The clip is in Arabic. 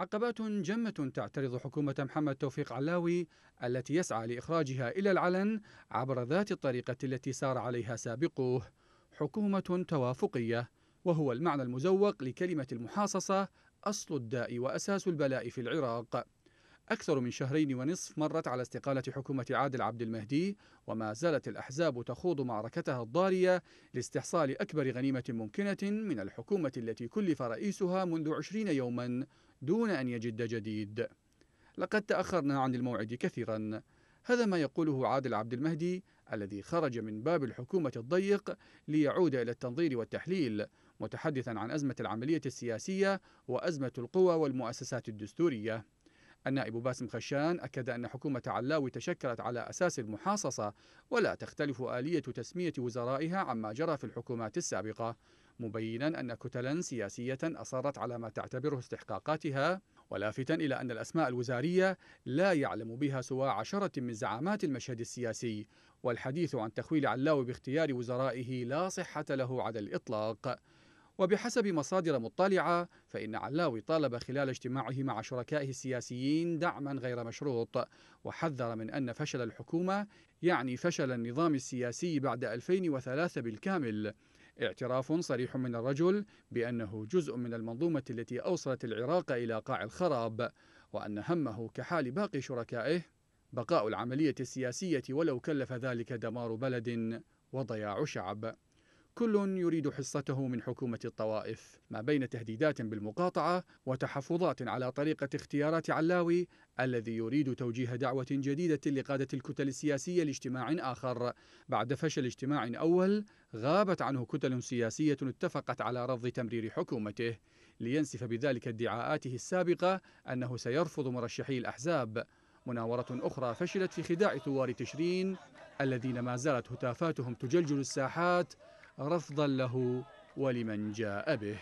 عقبات جمة تعترض حكومة محمد توفيق علاوي التي يسعى لإخراجها إلى العلن عبر ذات الطريقة التي سار عليها سابقوه حكومة توافقية وهو المعنى المزوق لكلمة المحاصصة أصل الداء وأساس البلاء في العراق أكثر من شهرين ونصف مرت على استقالة حكومة عادل عبد المهدي وما زالت الأحزاب تخوض معركتها الضارية لاستحصال أكبر غنيمة ممكنة من الحكومة التي كلف رئيسها منذ عشرين يوما دون أن يجد جديد لقد تأخرنا عن الموعد كثيرا هذا ما يقوله عادل عبد المهدي الذي خرج من باب الحكومة الضيق ليعود إلى التنظير والتحليل متحدثا عن أزمة العملية السياسية وأزمة القوى والمؤسسات الدستورية النائب باسم خشان أكد أن حكومة علاوي تشكلت على أساس المحاصصة ولا تختلف آلية تسمية وزرائها عما جرى في الحكومات السابقة مبينا أن كتلا سياسية أصرت على ما تعتبره استحقاقاتها ولافتا إلى أن الأسماء الوزارية لا يعلم بها سوى عشرة من زعامات المشهد السياسي والحديث عن تخويل علاوي باختيار وزرائه لا صحة له على الإطلاق وبحسب مصادر مطلعة فإن علاوي طالب خلال اجتماعه مع شركائه السياسيين دعما غير مشروط وحذر من أن فشل الحكومة يعني فشل النظام السياسي بعد 2003 بالكامل اعتراف صريح من الرجل بأنه جزء من المنظومة التي أوصلت العراق إلى قاع الخراب وأن همه كحال باقي شركائه بقاء العملية السياسية ولو كلف ذلك دمار بلد وضياع شعب كل يريد حصته من حكومة الطوائف ما بين تهديدات بالمقاطعة وتحفظات على طريقة اختيارات علاوي الذي يريد توجيه دعوة جديدة لقادة الكتل السياسية لاجتماع آخر بعد فشل اجتماع أول غابت عنه كتل سياسية اتفقت على رفض تمرير حكومته لينسف بذلك ادعاءاته السابقة أنه سيرفض مرشحي الأحزاب مناورة أخرى فشلت في خداع ثوار تشرين الذين ما زالت هتافاتهم تجلجل الساحات رفضا له ولمن جاء به